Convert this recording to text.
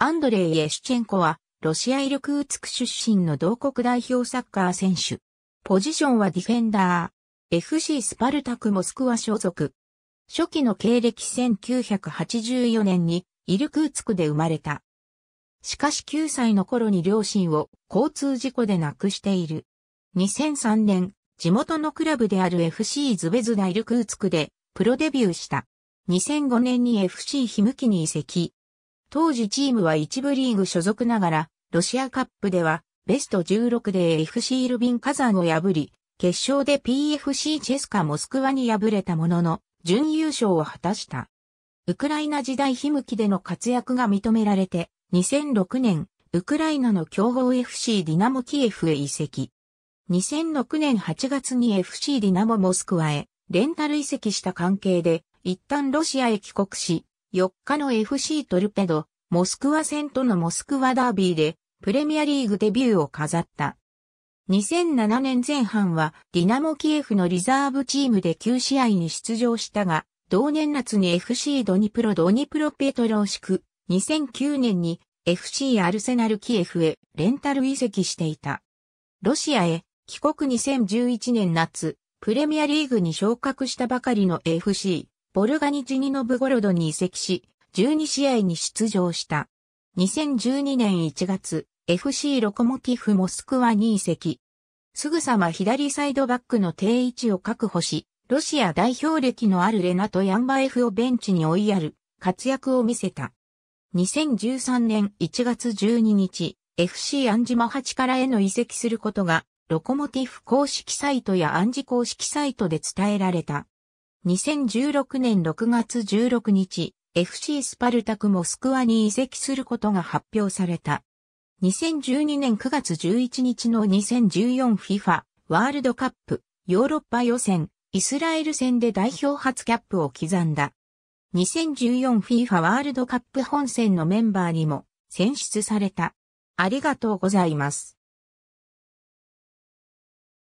アンドレイ・エシュチェンコは、ロシアイルクーツク出身の同国代表サッカー選手。ポジションはディフェンダー。FC スパルタクモスクワ所属。初期の経歴1984年に、イルクーツクで生まれた。しかし9歳の頃に両親を交通事故で亡くしている。2003年、地元のクラブである FC ズベズダイルクーツクでプロデビューした。2005年に FC ヒムキに移籍。当時チームは一部リーグ所属ながら、ロシアカップでは、ベスト16で FC ルビンカザンを破り、決勝で PFC チェスカモスクワに敗れたものの、準優勝を果たした。ウクライナ時代ひむきでの活躍が認められて、2006年、ウクライナの強豪 FC ディナモキエフへ移籍。2006年8月に FC ディナモモスクワへレンタル移籍した関係で、一旦ロシアへ帰国し、4日の FC トルペド、モスクワ戦とのモスクワダービーで、プレミアリーグデビューを飾った。2007年前半は、ディナモキエフのリザーブチームで9試合に出場したが、同年夏に FC ドニプロドニプロペトローシク、2009年に FC アルセナルキエフへレンタル移籍していた。ロシアへ帰国2011年夏、プレミアリーグに昇格したばかりの FC ボルガニチニノブゴロドに移籍し、12試合に出場した。2012年1月、FC ロコモティフモスクワに移籍。すぐさま左サイドバックの定位置を確保し、ロシア代表歴のあるレナとヤンバエフをベンチに追いやる活躍を見せた。2013年1月12日、FC アンジマ8からへの移籍することが、ロコモティフ公式サイトやアンジ公式サイトで伝えられた。2016年6月16日、FC スパルタクモスクワに移籍することが発表された。2012年9月11日の 2014FIFA ワールドカップヨーロッパ予選イスラエル戦で代表初キャップを刻んだ。2014FIFA ワールドカップ本戦のメンバーにも選出された。ありがとうございます。